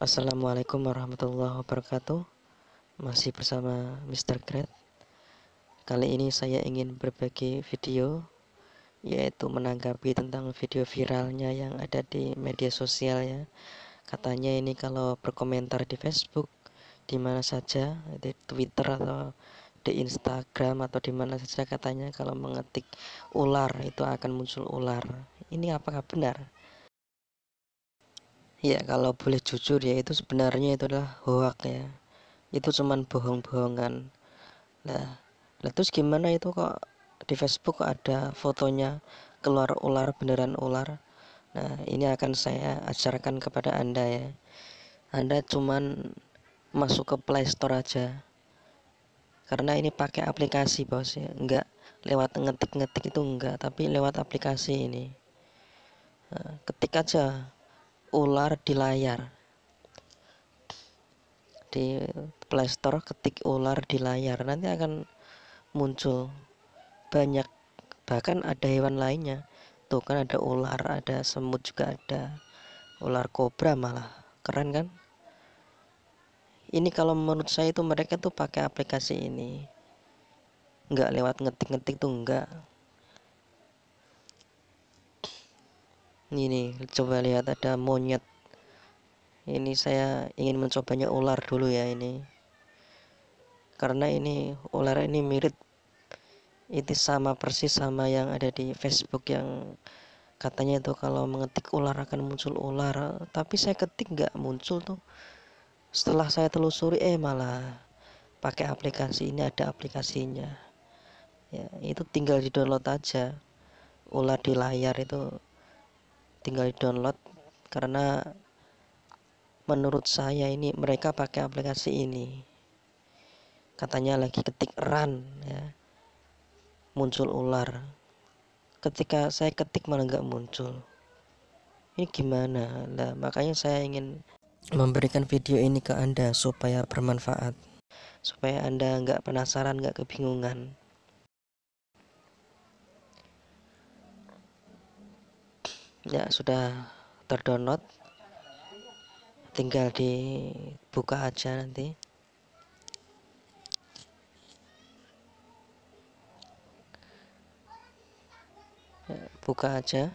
Assalamualaikum warahmatullahi wabarakatuh Masih bersama Mr. Grad Kali ini saya ingin berbagi video Yaitu menanggapi tentang video viralnya yang ada di media sosial ya Katanya ini kalau berkomentar di Facebook di mana saja, di Twitter atau di Instagram atau di mana saja katanya kalau mengetik ular itu akan muncul ular. Ini apakah benar? ya kalau boleh jujur ya itu sebenarnya itu adalah hoak ya itu cuman bohong-bohongan lah lah terus gimana itu kok di Facebook ada fotonya keluar ular beneran ular nah ini akan saya ajarkan kepada anda ya anda cuman masuk ke Play Store aja karena ini pakai aplikasi bos ya enggak lewat ngetik-ngetik itu enggak tapi lewat aplikasi ini nah, ketik aja ular di layar di playstore ketik ular di layar nanti akan muncul banyak bahkan ada hewan lainnya tuh kan ada ular ada semut juga ada ular kobra malah keren kan ini kalau menurut saya itu mereka tuh pakai aplikasi ini nggak lewat ngetik-ngetik tuh nggak ini coba lihat ada monyet ini saya ingin mencobanya ular dulu ya ini karena ini ular ini mirip itu sama persis sama yang ada di Facebook yang katanya itu kalau mengetik ular akan muncul ular tapi saya ketik nggak muncul tuh setelah saya telusuri eh malah pakai aplikasi ini ada aplikasinya ya itu tinggal di download aja ular di layar itu tinggal di download karena menurut saya ini mereka pakai aplikasi ini katanya lagi ketik run ya muncul ular ketika saya ketik malah nggak muncul ini gimana lah makanya saya ingin memberikan video ini ke anda supaya bermanfaat supaya anda nggak penasaran nggak kebingungan ya sudah terdownload tinggal dibuka aja nanti ya, buka aja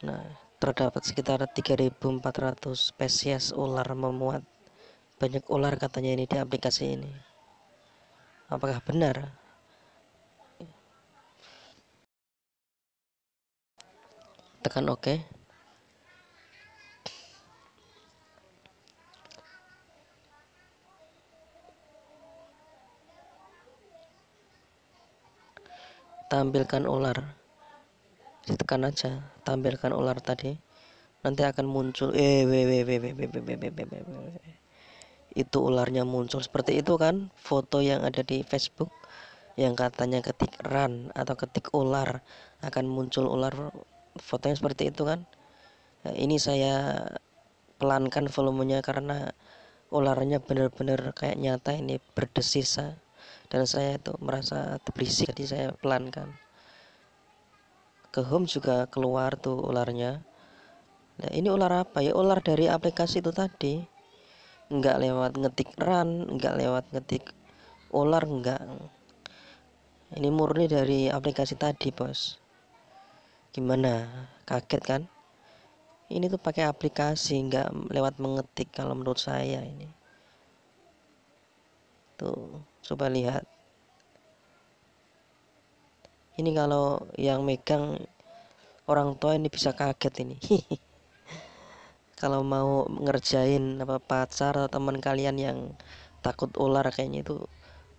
nah terdapat sekitar 3400 spesies ular memuat banyak ular katanya ini di aplikasi ini apakah benar tekan OK tampilkan ular tekan aja tampilkan ular tadi nanti akan muncul eh itu ularnya muncul seperti itu kan foto yang ada di Facebook yang katanya ketik run atau ketik ular akan muncul ular fotonya seperti itu kan nah, ini saya pelankan volumenya karena ularnya benar-benar kayak nyata ini berdesisa dan saya itu merasa berisik jadi saya pelankan ke home juga keluar tuh ularnya nah ini ular apa ya ular dari aplikasi itu tadi enggak lewat ngetik run enggak lewat ngetik ular enggak ini murni dari aplikasi tadi bos gimana kaget kan ini tuh pakai aplikasi nggak lewat mengetik kalau menurut saya ini tuh coba lihat ini kalau yang megang orang tua ini bisa kaget ini kalau mau ngerjain apa pacar atau teman kalian yang takut ular kayaknya itu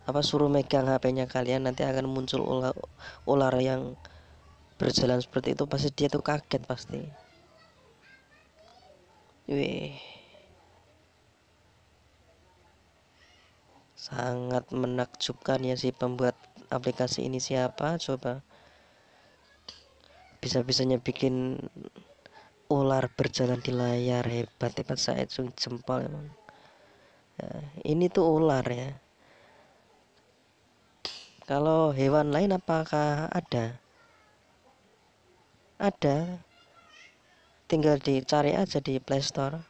apa suruh megang HP-nya kalian nanti akan muncul ular ular yang berjalan seperti itu pasti dia tuh kaget pasti Wih. Sangat menakjubkan ya si pembuat aplikasi ini siapa coba. Bisa-bisanya bikin ular berjalan di layar hebat hebat saya itu jempol emang. Ya, ini tuh ular ya. Kalau hewan lain apakah ada? ada tinggal dicari aja di Play Store.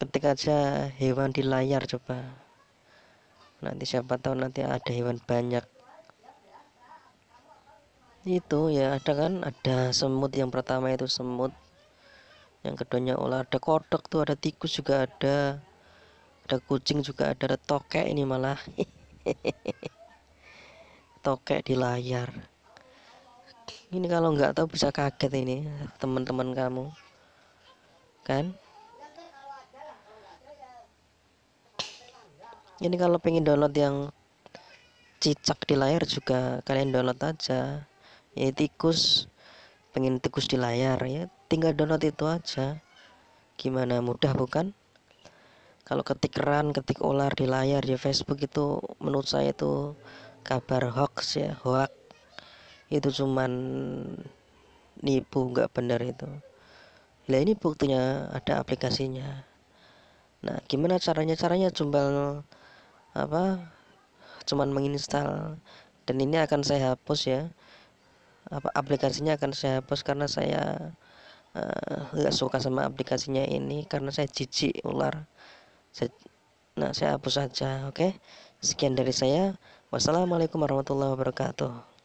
ketik aja hewan di layar coba nanti siapa tahu nanti ada hewan banyak itu ya ada kan ada semut yang pertama itu semut yang keduanya ular ada kodok tuh ada tikus juga ada ada kucing juga ada, ada tokek ini malah tokek di layar ini kalau nggak tahu bisa kaget ini teman-teman kamu kan ini kalau pengen download yang cicak di layar juga kalian download aja ya tikus pengen tikus di layar ya tinggal download itu aja gimana mudah bukan kalau ketik run ketik ular di layar di Facebook itu menurut saya itu kabar hoax ya hoax itu cuman nipu nggak benar itu lah ini buktinya ada aplikasinya nah gimana caranya caranya cuma apa cuman menginstal dan ini akan saya hapus ya apa aplikasinya akan saya hapus karena saya eh, nggak uh, suka sama aplikasinya ini karena saya jijik ular saya, nah saya hapus saja oke okay? sekian dari saya wassalamualaikum warahmatullahi wabarakatuh